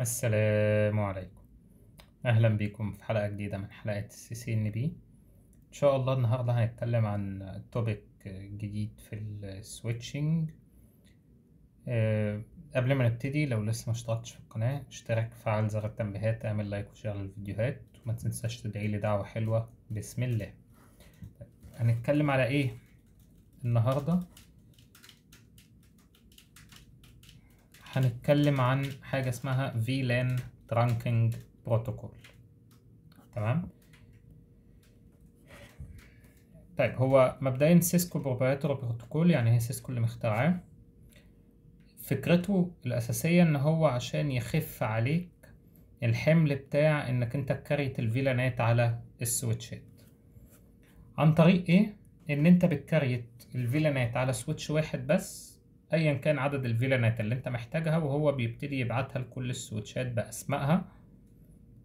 السلام عليكم اهلا بكم في حلقه جديده من حلقات السي سي ان بي ان شاء الله النهارده هنتكلم عن توبيك جديد في السويتشنج أه قبل ما نبتدي لو لسه ما اشتركتش في القناه اشترك فعل زر التنبيهات اعمل لايك وشير للفيديوهات وما تنساش تدعي لي دعوه حلوه بسم الله طيب، هنتكلم على ايه النهارده هنتكلم عن حاجة اسمها VLAN Trunking Protocol تمام طيب هو مبدئيا سيسكو بروبريتور بروتوكول يعني هي سيسكو اللي مخترعاه فكرته الأساسية إن هو عشان يخف عليك الحمل بتاع إنك أنت كريت الفيلانات على السويتشات عن طريق إيه؟ إن أنت بتكريت الفيلانات على سويتش واحد بس ايا كان عدد الفيلانات اللي انت محتاجها وهو بيبتدي يبعتها لكل السويتشات باسمائها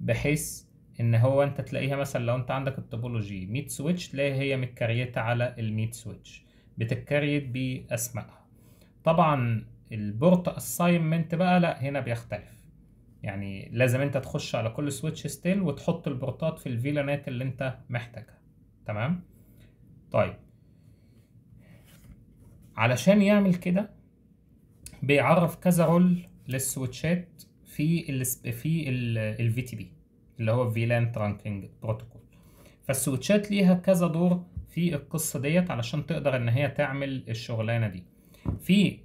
بحيث ان هو انت تلاقيها مثلا لو انت عندك التوبولوجي 100 سويتش تلاقي هي متكريته على ال 100 سويتش بتتكريت باسمائها طبعا البورت اساينمنت بقى لا هنا بيختلف يعني لازم انت تخش على كل سويتش ستيل وتحط البورتات في الفيلانات اللي انت محتاجها تمام طيب علشان يعمل كده بيعرف كذا رول للسويتشات في ال في تي بي اللي هو فيلان ترانكينج بروتوكول فالسويتشات ليها كذا دور في القصه ديت علشان تقدر ان هي تعمل الشغلانه دي في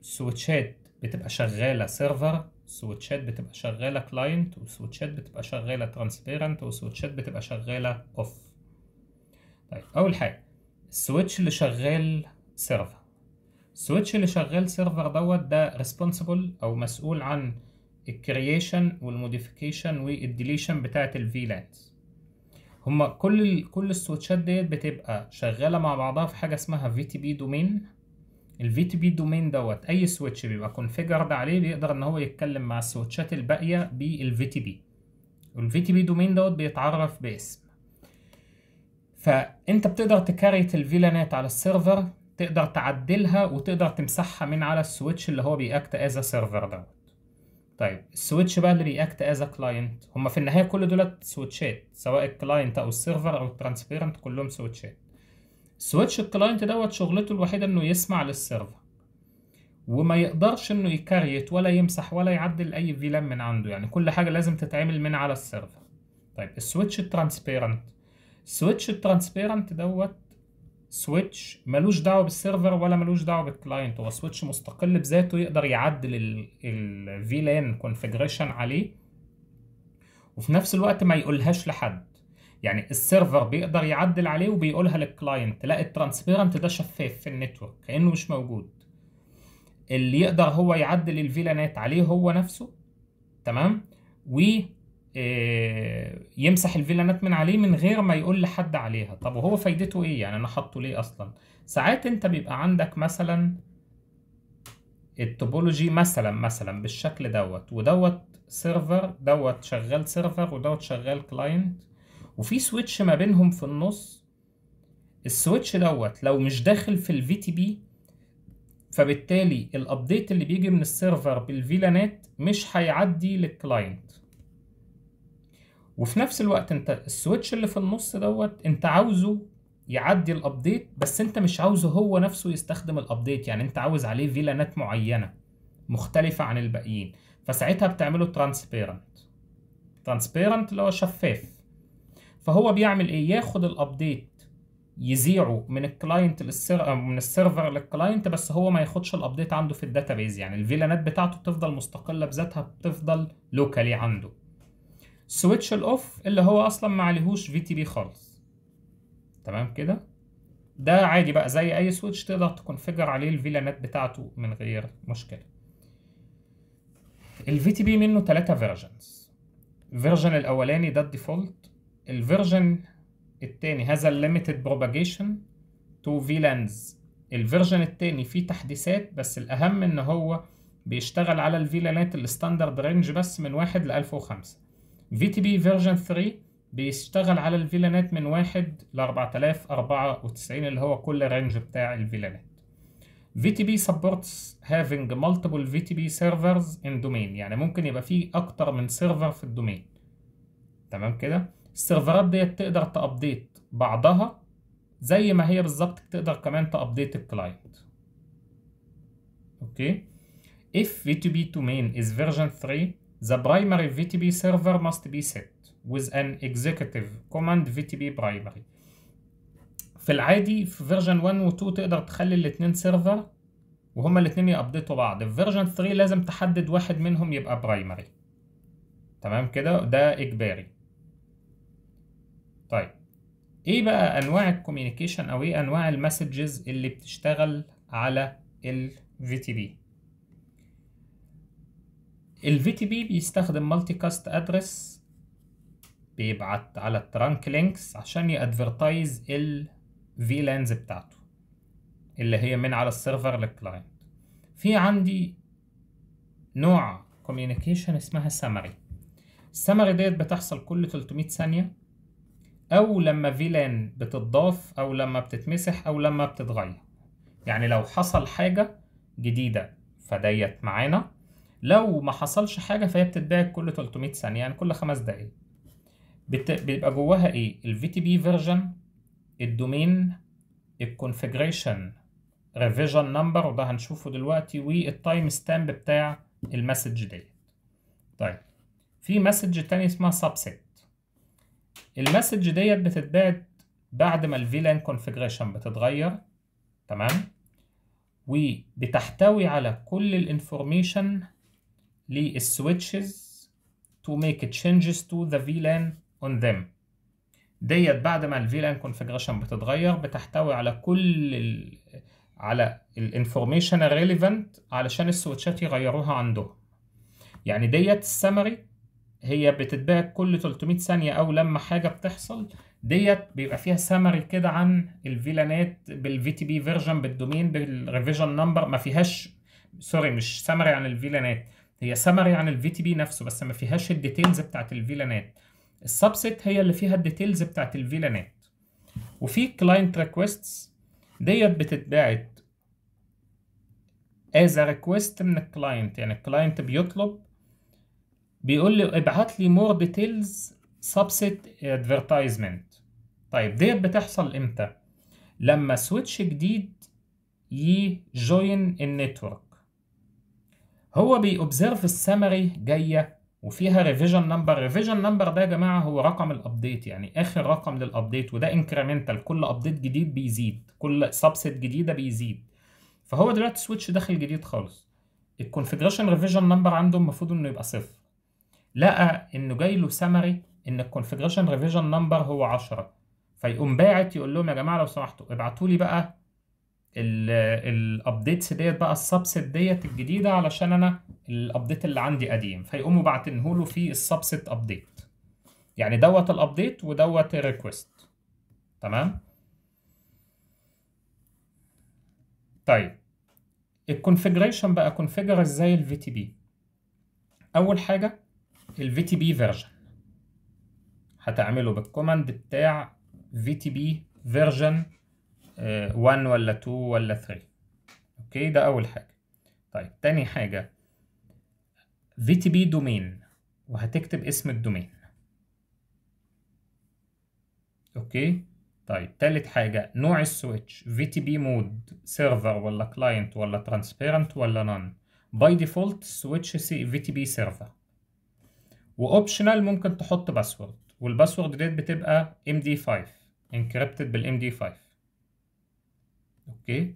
سويتشات بتبقى شغاله سيرفر سويتشات بتبقى شغاله كلاينت وسويتشات بتبقى شغاله ترانسبيرنت وسويتشات بتبقى شغاله اوف طيب اول حاجه السويتش اللي شغال سيرفر السويتش اللي شغال سيرفر دوت ده ريسبونسبل او مسؤول عن الكرييشن والموديفيكيشن والديليشن بتاعه الفيلانز هما كل الـ كل السويتشات ديت بتبقى شغاله مع بعضها في حاجه اسمها في تي بي دومين الفي تي بي دومين دوت اي سويتش بيبقى كونفيجرد عليه بيقدر ان هو يتكلم مع السويتشات الباقيه بالفي تي بي والفي تي بي دومين دوت بيتعرف باسم فانت بتقدر تكريت الفيلانات على السيرفر تقدر تعدلها وتقدر تمسحها من على السويتش اللي هو بيأكت از سيرفر دوت طيب السويتش بقى اللي بيأكت از كلاينت هما في النهايه كل دولت سويتشات سواء الكلاينت او السيرفر او الترانسبيرنت كلهم سويتشات سويتش الكلاينت دوت شغلته الوحيده انه يسمع للسيرفر وما يقدرش انه يكريت ولا يمسح ولا يعدل اي فيلان من عنده يعني كل حاجه لازم تتعمل من على السيرفر طيب السويتش الترانسبيرنت السويتش الترانسبيرنت دوت سويتش ملوش دعوه بالسيرفر ولا ملوش دعوه بالكلاينت هو سويتش مستقل بذاته يقدر يعدل الفي لان كونفجريشن عليه وفي نفس الوقت ما يقولهاش لحد يعني السيرفر بيقدر يعدل عليه وبيقولها للكلاينت لا الترانسبيرنت ده شفاف في النتورك كانه مش موجود اللي يقدر هو يعدل الفيلانات عليه هو نفسه تمام و آه، يمسح الفيلانات من عليه من غير ما يقول لحد عليها طب وهو فايدته ايه يعني انا حاطه ليه اصلا ساعات انت بيبقى عندك مثلا التوبولوجي مثلا مثلا بالشكل دوت ودوت سيرفر دوت شغال سيرفر ودوت شغال كلاينت وفي سويتش ما بينهم في النص السويتش دوت لو مش داخل في الفي تي بي فبالتالي الابديت اللي بيجي من السيرفر بالفيلانات مش هيعدي للكلاينت وفي نفس الوقت انت السويتش اللي في النص دوت انت عاوزه يعدي الابديت بس انت مش عاوزه هو نفسه يستخدم الابديت يعني انت عاوز عليه فيلانات معينه مختلفه عن الباقيين فساعتها بتعمله ترانسبيرنت ترانسبيرنت اللي هو شفاف فهو بيعمل ايه ياخد الابديت يذيعه من الكلاينت للسير آه، من السيرفر للكلاينت بس هو ما ياخدش الابديت عنده في الداتابيز يعني الفيلانات بتاعته بتفضل مستقله بذاتها بتفضل لوكالي عنده سويتش الاوف اللي هو اصلا ما عليهوش في تي بي خالص تمام كده ده عادي بقى زي اي سويتش تقدر تكونفيجر عليه الفيلانات بتاعته من غير مشكله الفي تي بي منه ثلاثة فيرجنز الفيرجن الاولاني ده الديفولت الفيرجن التاني هذا الليميتد بروباجيشن تو فيلانز الفيرجن التاني فيه تحديثات بس الاهم ان هو بيشتغل على الفيلانات الستاندرد رينج بس من واحد لألف وخمسة في تي بي فيرجن 3 بيشتغل على الفيلانات من 1 ل 4094 اللي هو كل رينج بتاع الفيلانات VTB supports having multiple VTB servers in domain يعني ممكن يبقى فيه أكتر من سيرفر في الدومين تمام كده السيرفرات ديت تقدر تأبديت بعضها زي ما هي بالظبط تقدر كمان تأبديت الكلاينت اوكي if VTB domain is version 3 The primary VTB server must be set with an executive command VTB primary في العادي في فيرجن 1 و 2 تقدر تخلي الاثنين سيرفر وهما الاثنين يابديتوا بعض في فيرجن 3 لازم تحدد واحد منهم يبقى برايمري تمام كده ده اجباري طيب ايه بقى انواع الكوميونيكيشن او ايه انواع المسجز اللي بتشتغل على ال بي؟ الفي تي بي بيستخدم مالتي كاست ادرس بيبعت على الترانك لينكس عشان يادفرتايز الفي لانز بتاعته اللي هي من على السيرفر للكلاينت في عندي نوع كوميونيكيشن اسمها سمري السمري ديت بتحصل كل 300 ثانيه او لما فيلان بتضاف او لما بتتمسح او لما بتتغير يعني لو حصل حاجه جديده فديت معانا لو ما حصلش حاجه فهي بتتباع كل 300 ثانيه يعني كل خمس دقايق بيبقى جواها ايه الفي تي بي فيرجن الدومين الكونفيجريشن ريفيجن نمبر وده هنشوفه دلوقتي والتايم ستامب بتاع المسج ديت طيب في مسج تاني اسمها سبسيت المسج ديت بتتبعت بعد ما الفيلان كونفيجريشن بتتغير تمام وبتحتوي على كل الانفورميشن للسويتشز to make changes to the VLAN on them ديت بعد ما الفيلان كونفجريشن بتتغير بتحتوي على كل ال... على الانفورميشن الريليفنت علشان السويتشات يغيروها عندهم يعني ديت السمري هي بتتباع كل 300 ثانية أو لما حاجة بتحصل ديت بيبقى فيها سمري كده عن الفيلانات بالفي تي بي فيرجن بالدومين بالريفيجن نمبر ما فيهاش سوري مش سمري عن الفيلانات هي سمري عن الفي تي بي نفسه بس ما فيهاش الديتيلز بتاعت الفيلانات السبسيت هي اللي فيها الديتيلز بتاعت الفيلانات وفي كلاينت ريكويستس ديت بتتبعت از ريكويست من الكلاينت يعني الكلاينت بيطلب بيقول لي ابعت لي مور ديتيلز سبسيت ادفرتايزمنت طيب ديت بتحصل امتى لما سويتش جديد يجوين النتورك هو بيوبزيرف السمري جايه وفيها ريفيجن نمبر ريفيجن نمبر ده يا جماعه هو رقم الابديت يعني اخر رقم للابديت وده انكريمنتال كل ابديت جديد بيزيد كل سبسيت جديده بيزيد فهو دلوقتي سويتش داخل جديد خالص الكونفجريشن ريفيجن نمبر عنده المفروض انه يبقى صفر لقى انه جاي له سمري ان الكونفجريشن ريفيجن نمبر هو 10 فيقوم باعت يقول لهم يا جماعه لو سمحتوا ابعتوا لي بقى الابديتس ديت بقى السبست ديت الجديده علشان انا الابديت اللي عندي قديم فيقوموا باعتينه له في السبست ابديت يعني دوت الابديت ودوت الريكوست تمام طيب الكونفيجريشن بقى كونفيجر ازاي الفي تي بي اول حاجه الفي تي بي فيرجن هتعمله بالكوماند بتاع في تي بي فيرجن 1 آه، ولا 2 ولا 3 اوكي ده اول حاجه طيب تاني حاجه في تي بي دومين وهتكتب اسم الدومين اوكي طيب تالت حاجة نوع السويتش في تي بي مود سيرفر ولا كلاينت ولا ترانسبيرنت ولا نون باي ديفولت سويتش سي في تي بي سيرفر واوبشنال ممكن تحط باسورد والباسورد ديت بتبقى ام دي 5 انكريبتد بالام دي 5 اوكي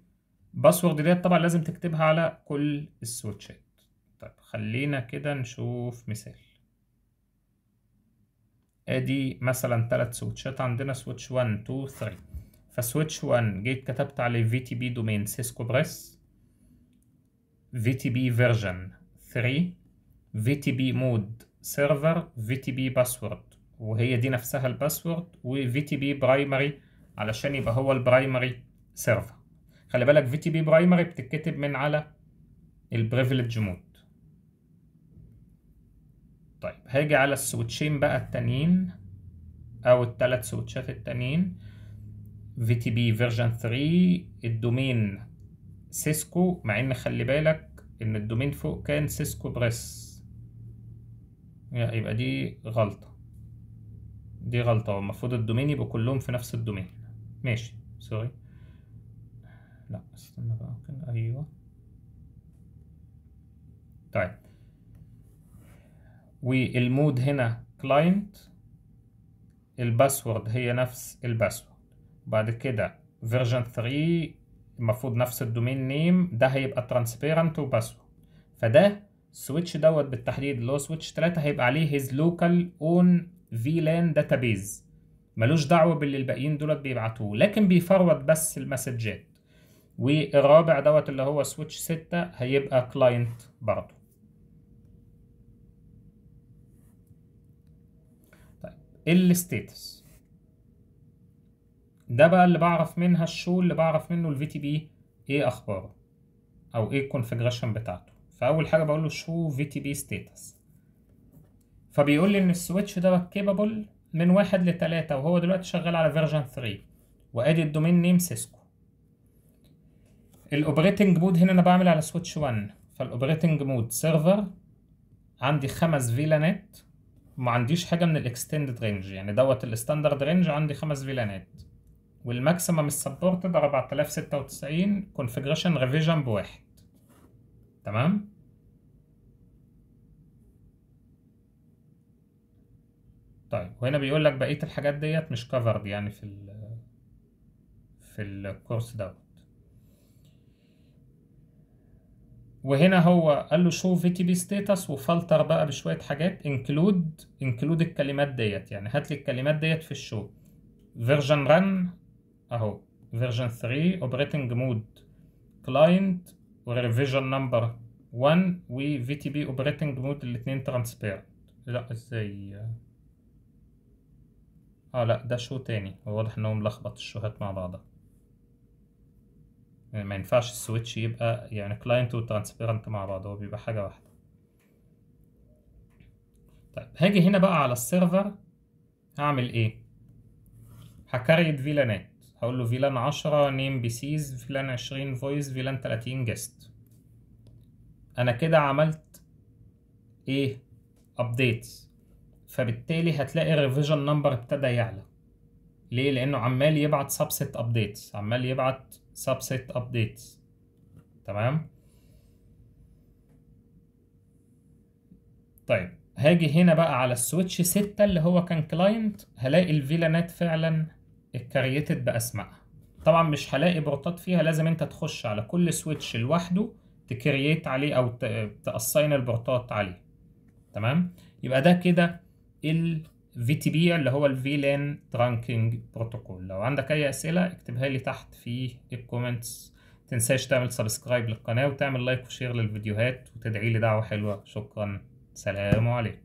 الباسورد ديت طبعا لازم تكتبها على كل السويتشات طيب خلينا كده نشوف مثال ادي مثلا ثلاث سويتشات عندنا سويتش 1 2 3 فسويتش 1 جيت كتبت عليه في تي بي دومين سيسكو بريس في تي بي فيرجن 3 في تي بي مود سيرفر في تي بي باسورد وهي دي نفسها الباسورد وفي تي بي برايمري علشان يبقى هو البرايمري سيرفر خلي بالك في تي بي برايمري بتتكتب من على البريفليج مود طيب هاجي على السويتشين بقى التانيين او التلات سويتشات التانيين في تي بي فيرجن 3 الدومين سيسكو مع ان خلي بالك ان الدومين فوق كان سيسكو بريس يبقى دي غلطة دي غلطة والمفروض الدومين يبقوا كلهم في نفس الدومين ماشي سوري لا استنى بقى ممكن ايوه طيب والمود هنا كلاينت الباسورد هي نفس الباسورد بعد كده فيرجن 3 المفروض نفس الدومين نيم ده هيبقى ترانسبيرنت وباسورد فده السويتش دوت بالتحديد اللي هو سويتش 3 هيبقى عليه هيز لوكال اون فيلان داتابيز ملوش دعوه باللي الباقيين دولت بيبعتوه لكن بيفرود بس المسجات والرابع دوت اللي هو سويتش 6 هيبقى كلاينت برضو طيب الستاتس ده بقى اللي بعرف منها الشو اللي بعرف منه الفي تي بي ايه اخباره او ايه الكونفجريشن بتاعته فاول حاجه بقول له شو في تي بي ستاتس فبيقول لي ان السويتش ده كيبابل من واحد لتلاتة وهو دلوقتي شغال على فيرجن 3 وادي الدومين نيم سيسكو الاوبريتنج مود هنا انا بعمل على سويتش 1 فالاوبريتنج مود سيرفر عندي خمس فيلانات ما عنديش حاجه من الاكستندد رينج يعني دوت الستاندرد رينج عندي خمس فيلانات والماكسيمم السبورتد 4096 كونفيجريشن ريفيجن بواحد تمام طيب وهنا بيقول لك بقيه الحاجات ديت مش كفرد يعني في الـ في الكورس دوت وهنا هو قال له شو في كي بي وفلتر بقى بشويه حاجات انكلود انكلود الكلمات ديت يعني هات لي الكلمات ديت في الشو فيرجن ران اهو فيرجن 3 اوبريتنج مود كلاينت وريفيجن نمبر 1 وفي تي بي اوبريتنج مود الاثنين ترانسبير لا ازاي اه لا ده شو تاني واضح انهم لخبط الشوهات مع بعضها يعني ما ينفعش السويتش يبقى يعني كلاينت وترانسبيرنت مع بعض هو بيبقى حاجة واحدة طيب هاجي هنا بقى على السيرفر هعمل ايه هكريت فيلانات هقول له فيلان 10 نيم بيسيز فيلان 20 فويس فيلان 30 جيست انا كده عملت ايه ابديتس فبالتالي هتلاقي الريفيجن نمبر ابتدى يعلى ليه لانه عمال يبعت سبسيت ابديتس عمال يبعت سبسيت ابديتس تمام طيب هاجي هنا بقى على السويتش 6 اللي هو كان كلاينت هلاقي الفيلانات فعلا اتكريتد باسمائها طبعا مش هلاقي بورتات فيها لازم انت تخش على كل سويتش لوحده تكريت عليه او تاساين البورتات عليه تمام يبقى ده كده ال في تي بي اللي هو الفي لان ترانكينج بروتوكول لو عندك اي اسئله اكتبها لي تحت في الكومنتس تنساش تعمل سبسكرايب للقناه وتعمل لايك وشير للفيديوهات وتدعي لي دعوه حلوه شكرا سلام عليكم